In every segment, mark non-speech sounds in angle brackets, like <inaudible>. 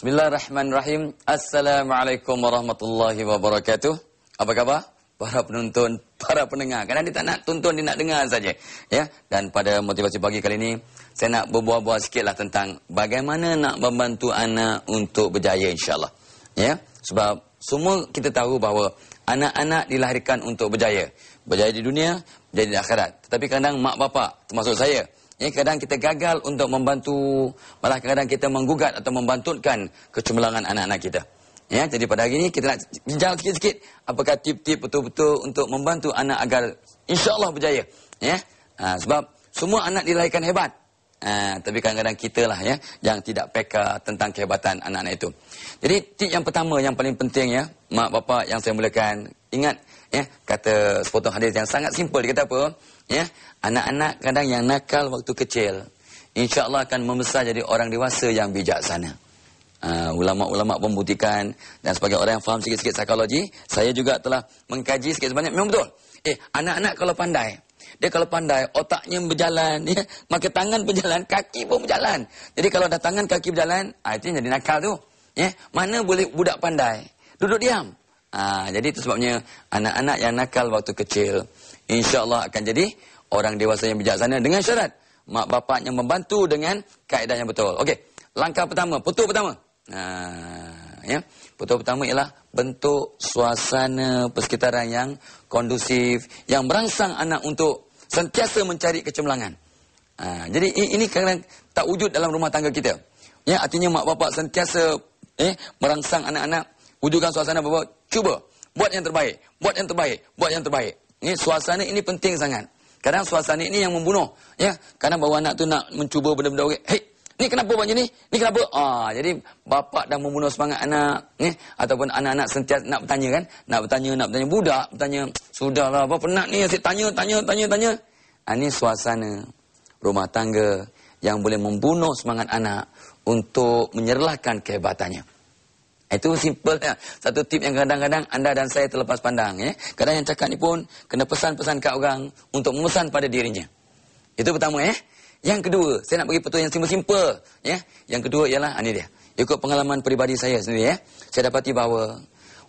Bismillahirrahmanirrahim. Assalamualaikum warahmatullahi wabarakatuh. Apa khabar? Para penonton, para pendengar. Kadang dia tak nak tonton, dia nak dengar saja. Ya. Dan pada motivasi pagi kali ini, saya nak berbual-bual sikitlah tentang bagaimana nak membantu anak untuk berjaya insyaAllah. Ya. Sebab semua kita tahu bahawa anak-anak dilahirkan untuk berjaya. Berjaya di dunia, berjaya di akhirat. Tetapi kadang mak bapak, termasuk saya, Ya, kadang kita gagal untuk membantu, malah kadang kita menggugat atau membantutkan kecemerlangan anak-anak kita. Ya, jadi pada hari ini kita nak jinjal sikit-sikit apakah tip-tip betul-betul untuk membantu anak agar insya-Allah berjaya. Ya. Ha, sebab semua anak dilahirkan hebat. Ha, tapi kadang-kadang kita lah ya yang tidak peka tentang kehebatan anak-anak itu. Jadi tip yang pertama yang paling penting ya, mak Bapa yang saya mulakan, ingat ya kata sepotong hadis yang sangat simple dia kata apa ya anak-anak kadang yang nakal waktu kecil insyaallah akan membesar jadi orang dewasa yang bijaksana ah, ulama-ulama uh, membuktikan dan sebagai orang yang faham sikit-sikit psikologi saya juga telah mengkaji sikit sebanyak memang betul eh anak-anak kalau pandai dia kalau pandai otaknya berjalan ya maka tangan berjalan kaki pun berjalan jadi kalau dah tangan kaki berjalan ah, itu jadi nakal tu ya mana boleh budak pandai duduk diam Ha, jadi itu sebabnya anak-anak yang nakal waktu kecil, insyaAllah akan jadi orang dewasa yang bijaksana dengan syarat. Mak bapaknya membantu dengan kaedah yang betul. Okey, langkah pertama, putu pertama. Ha, ya. Putu pertama ialah bentuk suasana persekitaran yang kondusif, yang merangsang anak untuk sentiasa mencari kecemerlangan. Ha, jadi ini kadang-kadang tak wujud dalam rumah tangga kita. Ya, artinya mak bapak sentiasa eh, merangsang anak-anak, wujudkan suasana bapak Cuba. Buat yang terbaik. Buat yang terbaik. Buat yang terbaik. Ini suasana ini penting sangat. Kadang suasana ini yang membunuh. Ya, Kadang bawa anak tu nak mencuba benda-benda orang. Hei, ni kenapa macam ni? Ni kenapa? Ah, jadi bapa dah membunuh semangat anak. Ya? Ataupun anak-anak sentiasa nak bertanya kan? Nak bertanya, nak bertanya. Budak bertanya. Sudahlah, apa penat ni? Asyik tanya, tanya, tanya, tanya. Ha, ah, ini suasana rumah tangga yang boleh membunuh semangat anak untuk menyerlahkan kehebatannya. Itu simpelnya satu tip yang kadang-kadang anda dan saya terlepas pandang. Ya. Kadang yang cakap ni pun kena pesan-pesan kat orang untuk memesan pada dirinya. Itu pertama ya. Yang kedua, saya nak bagi petua yang simple-simple. Ya. Yang kedua ialah, ini ah, dia. Ikut pengalaman peribadi saya sendiri ya. Saya dapati bahawa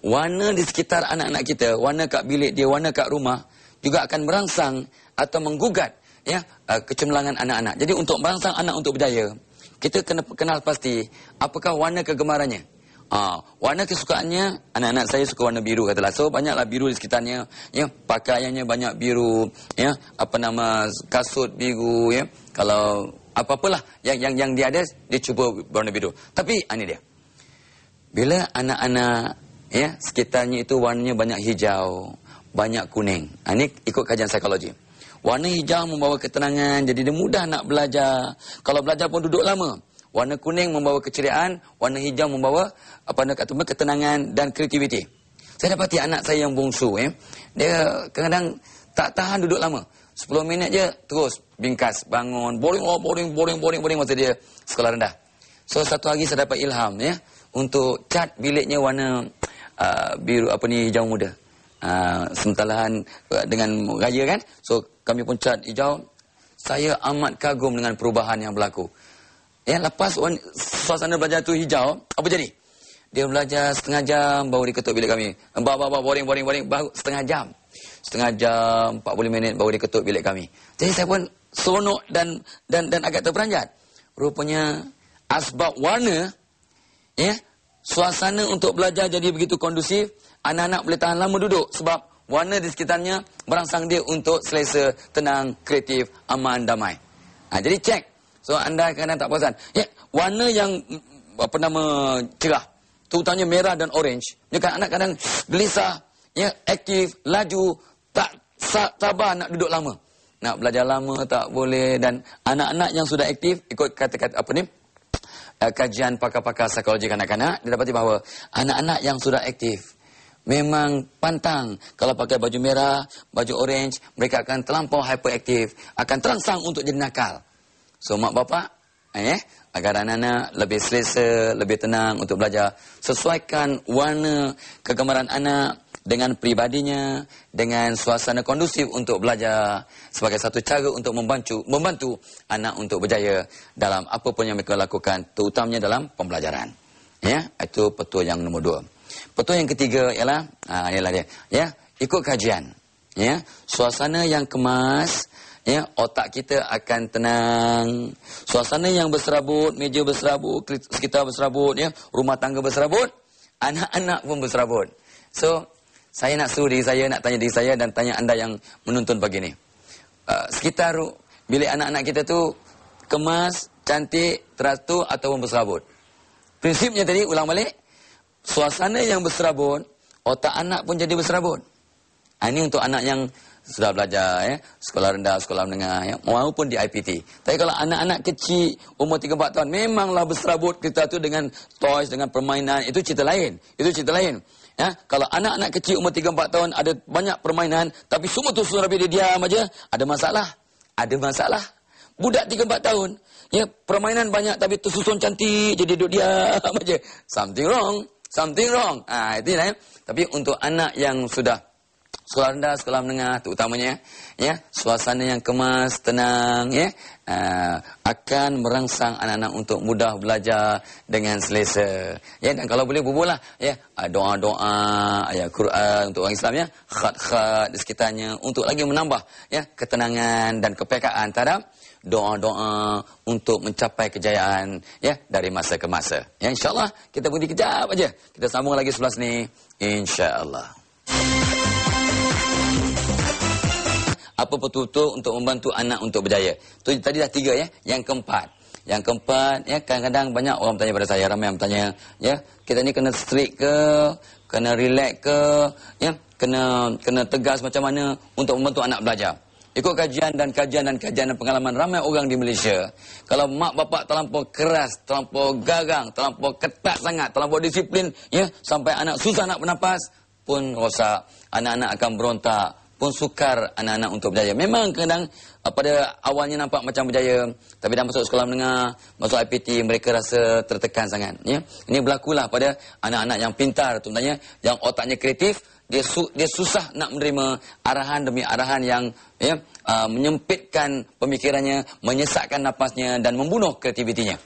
warna di sekitar anak-anak kita, warna kat bilik dia, warna kat rumah, juga akan merangsang atau menggugat ya ah, kecemerlangan anak-anak. Jadi untuk merangsang anak untuk berdaya, kita kena kenal pasti apakah warna kegemarannya ha, warna kesukaannya anak-anak saya suka warna biru katalah. So banyaklah biru di sekitarnya. Ya, pakaiannya banyak biru, ya. Apa nama kasut biru, ya. Kalau apa-apalah yang yang yang dia ada, dia cuba warna biru. Tapi ah, ini dia. Bila anak-anak ya, sekitarnya itu warnanya banyak hijau, banyak kuning. Ah, ini ikut kajian psikologi. Warna hijau membawa ketenangan, jadi dia mudah nak belajar. Kalau belajar pun duduk lama. Warna kuning membawa keceriaan, warna hijau membawa apa nak kata ketenangan dan kreativiti. Saya dapati anak saya yang bongsu, eh. Dia kadang-kadang tak tahan duduk lama. 10 minit je terus bingkas, bangun, boring, oh, boring, boring, boring, boring masa dia sekolah rendah. So satu hari saya dapat ilham ya untuk cat biliknya warna uh, biru apa ni hijau muda. Uh, ah, sementalahan eh, dengan raya kan. So kami pun cat hijau. Saya amat kagum dengan perubahan yang berlaku. Ya, lepas suasana belajar tu hijau, apa jadi? Dia belajar setengah jam baru diketuk ketuk bilik kami. bawa bawa mbak, boring, boring, boring, baru setengah jam. Setengah jam, 40 minit baru diketuk ketuk bilik kami. Jadi saya pun seronok dan dan dan agak terperanjat. Rupanya asbab warna, ya, suasana untuk belajar jadi begitu kondusif, anak-anak boleh tahan lama duduk sebab warna di sekitarnya merangsang dia untuk selesa, tenang, kreatif, aman, damai. Ha, jadi cek So anda kadang tak perasan. Ya, warna yang apa nama cerah. Terutamanya merah dan orange. Dia kan anak kadang gelisah, ya, aktif, laju, tak sabar nak duduk lama. Nak belajar lama tak boleh dan anak-anak yang sudah aktif ikut kata-kata apa ni? Eh, kajian pakar-pakar psikologi kanak-kanak didapati bahawa anak-anak yang sudah aktif memang pantang kalau pakai baju merah, baju orange, mereka akan terlampau hyperaktif, akan terangsang untuk jadi nakal. So mak bapak, eh, agar anak-anak lebih selesa, lebih tenang untuk belajar. Sesuaikan warna kegemaran anak dengan pribadinya, dengan suasana kondusif untuk belajar sebagai satu cara untuk membantu, membantu anak untuk berjaya dalam apa pun yang mereka lakukan, terutamanya dalam pembelajaran. Ya, itu petua yang nombor dua. Petua yang ketiga ialah, ah, ialah dia. Ya, ikut kajian. Ya, suasana yang kemas, ya otak kita akan tenang suasana yang berserabut meja berserabut sekitar berserabut ya rumah tangga berserabut anak-anak pun berserabut so saya nak suruh diri saya nak tanya diri saya dan tanya anda yang menonton pagi ni uh, sekitar bilik anak-anak kita tu kemas cantik teratur ataupun berserabut prinsipnya tadi ulang balik suasana yang berserabut otak anak pun jadi berserabut ha, ini untuk anak yang sudah belajar ya, sekolah rendah, sekolah menengah ya, maupun di IPT. Tapi kalau anak-anak kecil umur 3 4 tahun memanglah berserabut kita tu dengan toys dengan permainan itu cerita lain. Itu cerita lain. Ya, kalau anak-anak kecil umur 3 4 tahun ada banyak permainan tapi semua tu sudah dia diam aja, ada masalah. Ada masalah. Budak 3 4 tahun ya permainan banyak tapi tersusun cantik jadi duduk diam aja. Something wrong. Something wrong. Ah ha, itu lain. Ya. Tapi untuk anak yang sudah sekolah rendah, sekolah menengah terutamanya ya, suasana yang kemas, tenang ya, uh, akan merangsang anak-anak untuk mudah belajar dengan selesa. Ya dan kalau boleh bubuhlah ya, ah, doa-doa ayat Quran untuk orang Islam ya, khat-khat di sekitarnya untuk lagi menambah ya ketenangan dan kepekaan terhadap doa-doa untuk mencapai kejayaan ya dari masa ke masa. Ya insyaallah kita berhenti kejap aja. Kita sambung lagi selepas ni insyaallah. Allah apa betul untuk membantu anak untuk berjaya. Tu, tadi dah tiga ya. Yang keempat. Yang keempat, ya kadang-kadang banyak orang tanya pada saya, ramai yang tanya ya, kita ni kena strict ke, kena relax ke, ya, kena kena tegas macam mana untuk membantu anak belajar. Ikut kajian dan kajian dan kajian dan pengalaman ramai orang di Malaysia, kalau mak bapak terlalu keras, terlalu gagang, terlalu ketat sangat, terlalu disiplin, ya, sampai anak susah nak bernafas pun rosak. Anak-anak akan berontak, pun sukar anak-anak untuk berjaya. Memang kadang uh, pada awalnya nampak macam berjaya, tapi dah masuk sekolah menengah, masuk IPT, mereka rasa tertekan sangat. Ya? Ini berlakulah pada anak-anak yang pintar, tentunya yang otaknya kreatif, dia, su dia susah nak menerima arahan demi arahan yang ya, uh, menyempitkan pemikirannya, menyesatkan nafasnya dan membunuh kreativitinya.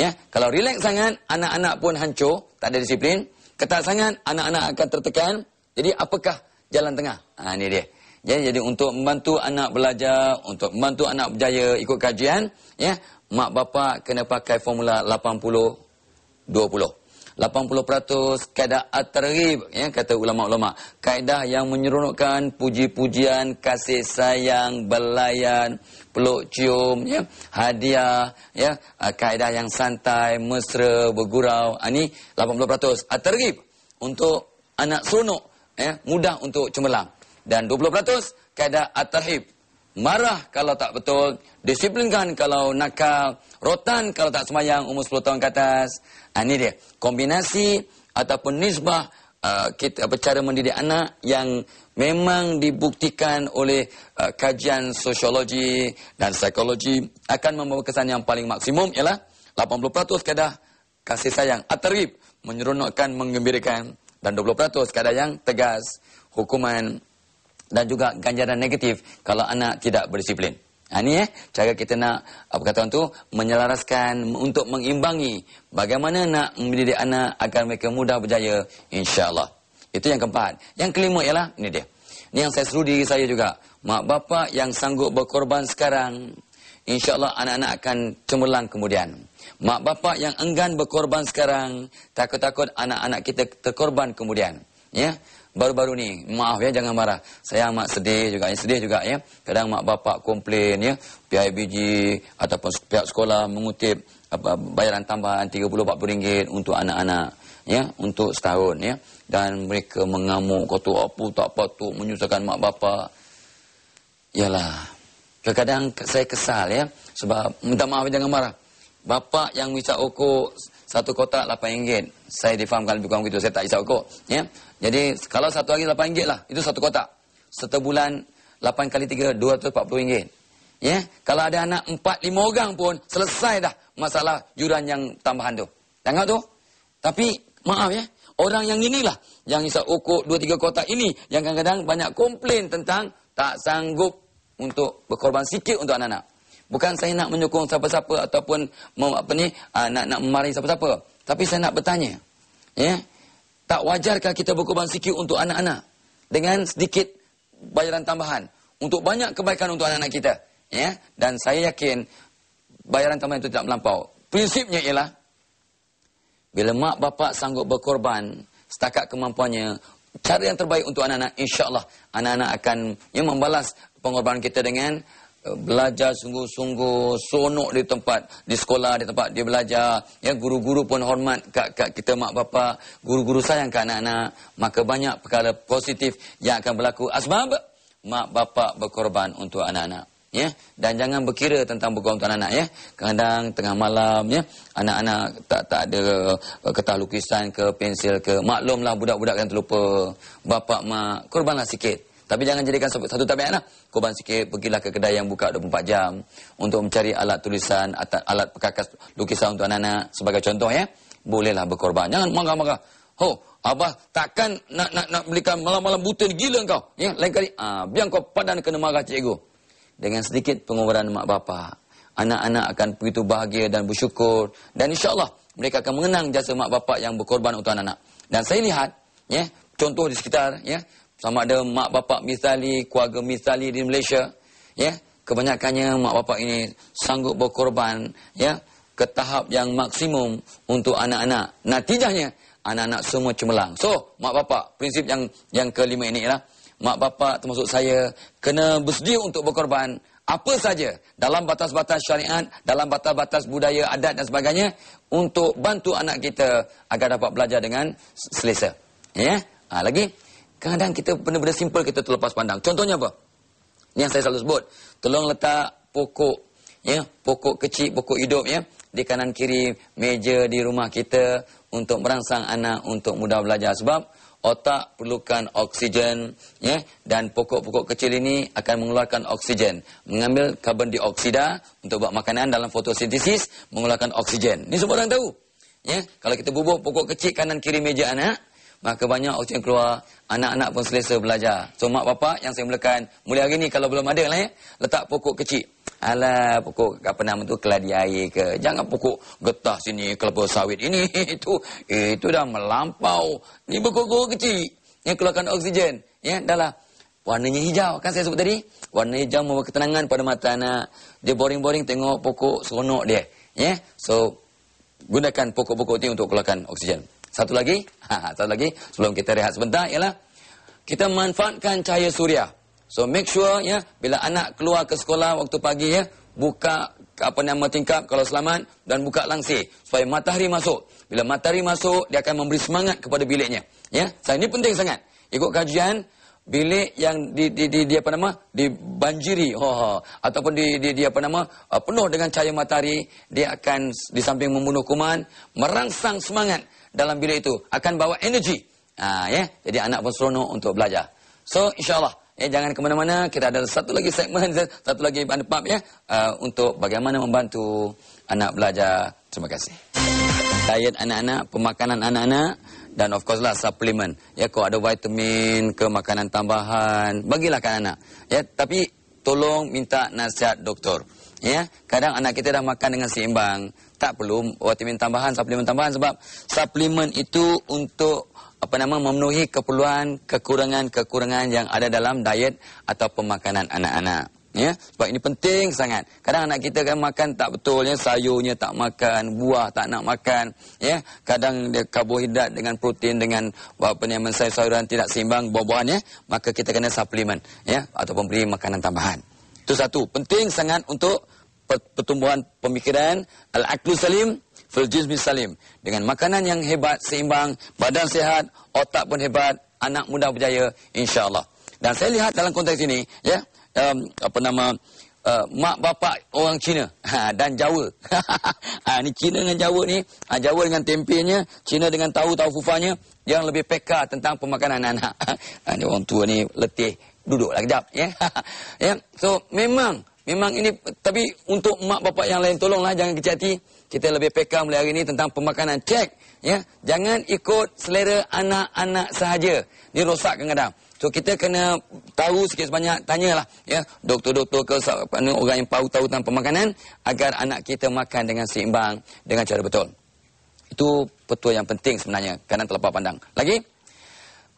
Ya? Kalau relax sangat, anak-anak pun hancur, tak ada disiplin. Ketat sangat, anak-anak akan tertekan. Jadi apakah jalan tengah? Ha, ini dia. Ya, jadi untuk membantu anak belajar, untuk membantu anak berjaya ikut kajian, ya, mak bapa kena pakai formula 80 20. 80% kaedah at-tarib, ya, kata ulama-ulama. Kaedah yang menyeronokkan puji-pujian, kasih sayang, belayan, peluk cium, ya, hadiah, ya, ah, kaedah yang santai, mesra, bergurau. Ini 80% at-tarib untuk anak seronok, ya, mudah untuk cemerlang dan 20% kaedah at-tarhib. Marah kalau tak betul, disiplinkan kalau nakal, rotan kalau tak semayang umur 10 tahun ke atas. Ha, ini dia, kombinasi ataupun nisbah uh, kita, apa, cara mendidik anak yang memang dibuktikan oleh uh, kajian sosiologi dan psikologi akan membawa kesan yang paling maksimum ialah 80% kaedah kasih sayang atarib menyeronokkan, mengembirakan dan 20% kadang yang tegas hukuman dan juga ganjaran negatif kalau anak tidak berdisiplin. Ha, ini eh, cara kita nak, apa kata orang tu, menyelaraskan untuk mengimbangi bagaimana nak mendidik anak agar mereka mudah berjaya, insyaAllah. Itu yang keempat. Yang kelima ialah, ini dia. Ini yang saya seru diri saya juga. Mak bapa yang sanggup berkorban sekarang, insyaAllah anak-anak akan cemerlang kemudian. Mak bapa yang enggan berkorban sekarang, takut-takut anak-anak kita terkorban kemudian. Ya baru-baru ni. Maaf ya jangan marah. Saya amat sedih juga. Ya. Sedih juga ya. Kadang mak bapak komplain ya pihak PIBG ataupun pihak sekolah mengutip apa, bayaran tambahan 30 40 ringgit untuk anak-anak ya untuk setahun ya dan mereka mengamuk kau tu apa tak apa menyusahkan mak bapak. Yalah. Kadang-kadang saya kesal ya sebab minta maaf ya jangan marah. bapa yang bisa ukur satu kotak 8 ringgit. Saya difahamkan lebih kurang begitu. Saya tak bisa ukur. Ya. Jadi kalau satu hari RM8 lah. Itu satu kotak. Setiap bulan 8 kali 3, RM240. Ya? Kalau ada anak empat lima orang pun selesai dah masalah juran yang tambahan tu. Tengok tu. Tapi maaf ya. Orang yang inilah yang isap ukur dua tiga kotak ini yang kadang-kadang banyak komplain tentang tak sanggup untuk berkorban sikit untuk anak-anak. Bukan saya nak menyokong siapa-siapa ataupun mem, apa ni, aa, ah, nak, nak memarahi siapa-siapa. Tapi saya nak bertanya. Ya? Tak wajarkah kita berkorban sikit untuk anak-anak dengan sedikit bayaran tambahan untuk banyak kebaikan untuk anak-anak kita, ya? Dan saya yakin bayaran tambahan itu tidak melampau. Prinsipnya ialah bila mak bapak sanggup berkorban setakat kemampuannya, cara yang terbaik untuk anak-anak, insya-Allah anak-anak akan yang membalas pengorbanan kita dengan Eh, belajar sungguh-sungguh, sonok di tempat, di sekolah, di tempat dia belajar. Ya, guru-guru pun hormat kat, kat kita mak bapa, guru-guru sayang kat anak-anak. Maka banyak perkara positif yang akan berlaku. Asbab mak bapa berkorban untuk anak-anak. Ya, dan jangan berkira tentang berkorban untuk anak-anak. Ya, kadang tengah malam, ya, anak-anak tak tak ada eh, ketah lukisan ke pensil ke maklumlah budak-budak yang terlupa bapa mak korbanlah sikit tapi jangan jadikan satu tabiat lah. Korban sikit, pergilah ke kedai yang buka 24 jam. Untuk mencari alat tulisan, alat perkakas lukisan untuk anak-anak. Sebagai contoh ya. Bolehlah berkorban. Jangan marah-marah. Ho, Abah takkan nak nak nak belikan malam-malam buta ni gila kau. Ya, lain kali. Ah, ha, biar kau padan kena marah cikgu. Dengan sedikit pengorbanan mak bapak. Anak-anak akan begitu bahagia dan bersyukur. Dan insya Allah mereka akan mengenang jasa mak bapak yang berkorban untuk anak-anak. Dan saya lihat, ya, contoh di sekitar, ya, sama ada mak bapak misali, keluarga misali di Malaysia, ya, kebanyakannya mak bapak ini sanggup berkorban, ya, ke tahap yang maksimum untuk anak-anak. Natijahnya anak-anak semua cemerlang. So, mak bapak, prinsip yang yang kelima ini ialah mak bapak termasuk saya kena bersedia untuk berkorban apa saja dalam batas-batas syariat, dalam batas-batas budaya, adat dan sebagainya untuk bantu anak kita agar dapat belajar dengan selesa. Ya. Ha, lagi Kadang-kadang kita benda-benda simple kita terlepas pandang. Contohnya apa? Ini yang saya selalu sebut. Tolong letak pokok, ya, pokok kecil, pokok hidup, ya, di kanan kiri meja di rumah kita untuk merangsang anak untuk mudah belajar. Sebab otak perlukan oksigen, ya, dan pokok-pokok kecil ini akan mengeluarkan oksigen, mengambil karbon dioksida untuk buat makanan dalam fotosintesis, mengeluarkan oksigen. Ini semua orang tahu, ya. Kalau kita bubuh pokok kecil kanan kiri meja anak, Maka banyak orang yang keluar, anak-anak pun selesa belajar. So, mak bapak yang saya mulakan, mulai hari ni kalau belum ada lah ya, letak pokok kecil. Alah, pokok apa nama tu, keladi air ke. Jangan pokok getah sini, kelapa sawit ini, <laughs> itu. Itu dah melampau. Ni pokok-pokok kecil yang keluarkan oksigen. Ya, dah lah. Warnanya hijau, kan saya sebut tadi? Warna hijau membawa ketenangan pada mata anak. Dia boring-boring tengok pokok seronok dia. Ya, so gunakan pokok-pokok ini untuk keluarkan oksigen. Satu lagi, <laughs> ha, satu lagi sebelum kita rehat sebentar ialah kita manfaatkan cahaya suria. So make sure ya bila anak keluar ke sekolah waktu pagi ya buka apa nama tingkap kalau selamat dan buka langsir supaya matahari masuk. Bila matahari masuk dia akan memberi semangat kepada biliknya. Ya, so, ini penting sangat. Ikut kajian bilik yang di di di, di apa nama dibanjiri ha oh, oh. ataupun di, di di apa nama uh, penuh dengan cahaya matahari dia akan di samping membunuh kuman merangsang semangat dalam bilik itu akan bawa energi. Ha, yeah? Jadi anak pun seronok untuk belajar. So insyaAllah. Ya, jangan ke mana-mana, kita ada satu lagi segmen, <laughs> satu lagi pub ya, uh, untuk bagaimana membantu anak belajar. Terima kasih. Diet anak-anak, pemakanan anak-anak dan of course lah suplemen. Ya, kalau ada vitamin ke makanan tambahan, bagilah kan anak. Ya, tapi tolong minta nasihat doktor ya kadang anak kita dah makan dengan seimbang tak perlu vitamin tambahan suplemen tambahan sebab suplemen itu untuk apa nama memenuhi keperluan kekurangan-kekurangan yang ada dalam diet atau pemakanan anak-anak ya sebab ini penting sangat kadang anak kita kan makan tak betul ya sayurnya tak makan buah tak nak makan ya kadang dia karbohidrat dengan protein dengan apa nama sayur-sayuran tidak seimbang buah-buahan ya maka kita kena suplemen ya atau pemberi makanan tambahan itu satu. Penting sangat untuk pertumbuhan pemikiran al-aklu salim, fil-jizmi salim. Dengan makanan yang hebat, seimbang, badan sehat, otak pun hebat, anak muda berjaya, insya Allah. Dan saya lihat dalam konteks ini, ya, um, apa nama, Uh, mak bapak orang Cina <laughs> ha, dan Jawa. <laughs> ha, ni Cina dengan Jawa ni, ha, Jawa dengan tempenya, Cina dengan tahu-tahu fufanya yang lebih peka tentang pemakanan anak. <laughs> ha, ni orang tua ni letih duduklah kejap ya. <laughs> ya. So memang memang ini tapi untuk mak bapak yang lain tolonglah jangan kecil hati. Kita lebih peka mulai hari ini tentang pemakanan cek ya. Jangan ikut selera anak-anak sahaja. Ini rosak kadang-kadang. So kita kena tahu sikit sebanyak tanyalah ya doktor-doktor ke orang yang tahu tahu tentang pemakanan agar anak kita makan dengan seimbang dengan cara betul. Itu petua yang penting sebenarnya Kanan terlepas pandang. Lagi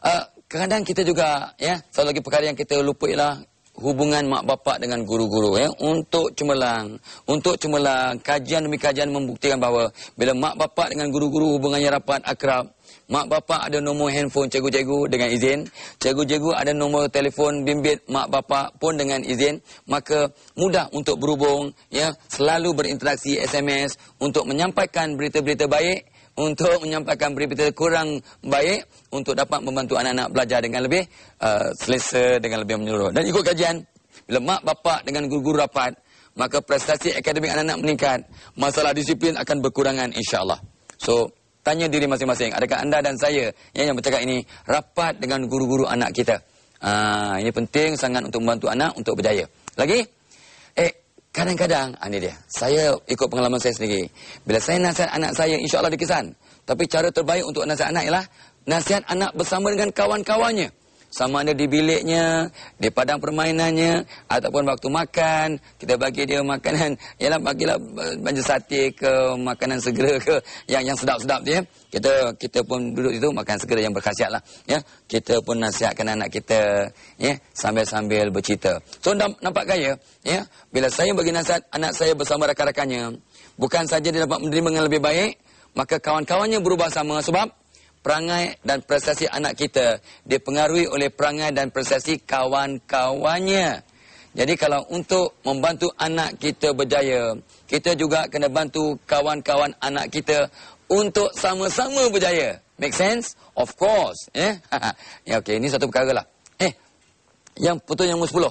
uh, kadang kadang kita juga ya satu lagi perkara yang kita lupa ialah hubungan mak bapak dengan guru-guru ya untuk cemerlang untuk cemerlang kajian demi kajian membuktikan bahawa bila mak bapak dengan guru-guru hubungannya rapat akrab mak bapak ada nombor handphone cikgu-cikgu dengan izin cikgu-cikgu ada nombor telefon bimbit mak bapak pun dengan izin maka mudah untuk berhubung ya selalu berinteraksi SMS untuk menyampaikan berita-berita baik untuk menyampaikan berita kurang baik untuk dapat membantu anak-anak belajar dengan lebih uh, selesa dengan lebih menyeluruh dan ikut kajian bila mak bapak dengan guru-guru rapat maka prestasi akademik anak-anak meningkat masalah disiplin akan berkurangan insyaallah so tanya diri masing-masing adakah anda dan saya yang yang bercakap ini rapat dengan guru-guru anak kita uh, ini penting sangat untuk membantu anak untuk berjaya lagi eh Kadang-kadang, ini ah, dia, saya ikut pengalaman saya sendiri. Bila saya nasihat anak saya, insyaAllah dikesan. Tapi cara terbaik untuk nasihat anak ialah, nasihat anak bersama dengan kawan-kawannya sama ada di biliknya, di padang permainannya, ataupun waktu makan, kita bagi dia makanan, ialah bagilah banjir sate ke, makanan segera ke, yang yang sedap-sedap dia. Ya. Kita kita pun duduk itu makan segera yang berkhasiat lah. Ya. Kita pun nasihatkan anak kita ya, sambil-sambil ya, bercerita. So, nampak kaya, ya, bila saya bagi nasihat anak saya bersama rakan-rakannya, bukan saja dia dapat menerima dengan lebih baik, maka kawan-kawannya berubah sama sebab perangai dan prestasi anak kita dipengaruhi oleh perangai dan prestasi kawan-kawannya. Jadi kalau untuk membantu anak kita berjaya, kita juga kena bantu kawan-kawan anak kita untuk sama-sama berjaya. Make sense? Of course. Eh? <laughs> Ya, yeah? okey. Ini satu perkara lah. Eh, yang putus yang nombor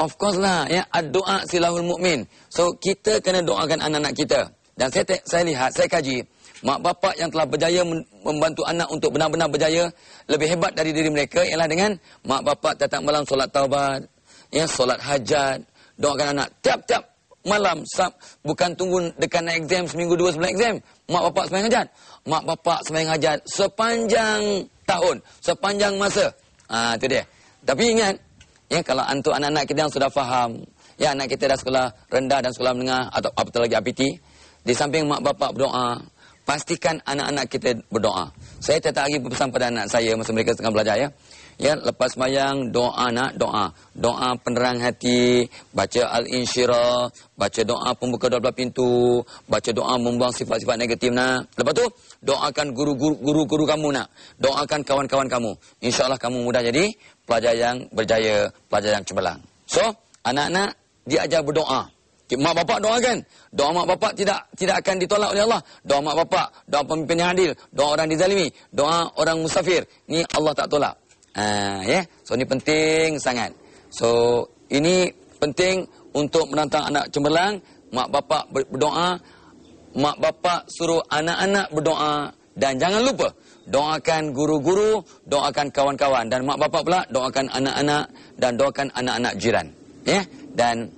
10. Of course lah. Ya, yeah? doa silahul mukmin. So, kita kena doakan anak-anak kita. Dan saya, saya lihat, saya kaji, Mak bapak yang telah berjaya membantu anak untuk benar-benar berjaya lebih hebat dari diri mereka ialah dengan mak bapak tatap malam solat taubat, ya solat hajat, doakan anak tiap-tiap malam sab, bukan tunggu dekat nak exam seminggu dua sebelum exam. Mak bapak sembahyang hajat. Mak bapak sembahyang hajat sepanjang tahun, sepanjang masa. ha, itu dia. Tapi ingat ya kalau untuk anak-anak kita yang sudah faham, ya anak kita dah sekolah rendah dan sekolah menengah atau apa lagi APT, di samping mak bapak berdoa, pastikan anak-anak kita berdoa. Saya tiap hari berpesan pada anak saya masa mereka tengah belajar ya. Ya, lepas mayang doa nak doa. Doa penerang hati, baca al-insyirah, baca doa pembuka dua belah pintu, baca doa membuang sifat-sifat negatif nak. Lepas tu doakan guru-guru kamu nak. Doakan kawan-kawan kamu. Insyaallah kamu mudah jadi pelajar yang berjaya, pelajar yang cemerlang. So, anak-anak diajar berdoa. Mak bapak doakan. Doa mak bapak tidak tidak akan ditolak oleh Allah. Doa mak bapak, doa pemimpin yang adil, doa orang dizalimi, doa orang musafir. Ni Allah tak tolak. Ha, yeah? So ini penting sangat. So ini penting untuk menantang anak cemerlang. Mak bapak berdoa. Mak bapak suruh anak-anak berdoa. Dan jangan lupa doakan guru-guru, doakan kawan-kawan. Dan mak bapak pula doakan anak-anak dan doakan anak-anak jiran. Yeah? Dan...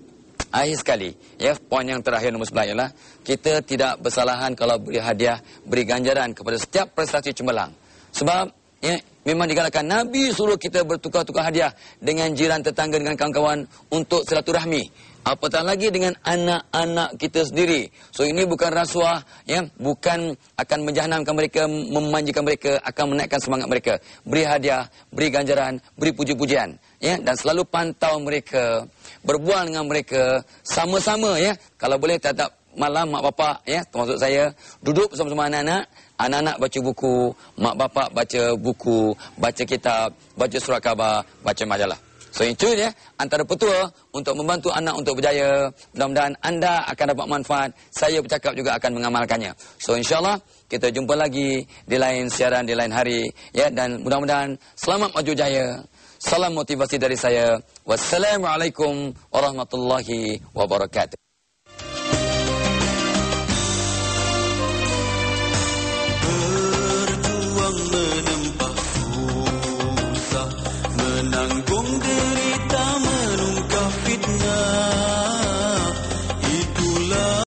Akhir sekali, ya, poin yang terakhir nombor sebelah ialah kita tidak bersalahan kalau beri hadiah, beri ganjaran kepada setiap prestasi cemerlang. Sebab ya, memang digalakkan Nabi suruh kita bertukar-tukar hadiah dengan jiran tetangga dengan kawan-kawan untuk silaturahmi. Apatah lagi dengan anak-anak kita sendiri. So ini bukan rasuah, ya, bukan akan menjahanamkan mereka, memanjakan mereka, akan menaikkan semangat mereka. Beri hadiah, beri ganjaran, beri puji-pujian, ya, dan selalu pantau mereka berbual dengan mereka sama-sama ya. Kalau boleh tetap malam mak bapak ya termasuk saya duduk bersama-sama anak-anak anak-anak baca buku, mak bapak baca buku, baca kitab, baca surat khabar, baca majalah. So itu ya antara petua untuk membantu anak untuk berjaya. Mudah-mudahan anda akan dapat manfaat. Saya bercakap juga akan mengamalkannya. So insyaallah kita jumpa lagi di lain siaran di lain hari ya dan mudah-mudahan selamat maju jaya. Salam motivasi dari saya. Wassalamualaikum warahmatullahi wabarakatuh.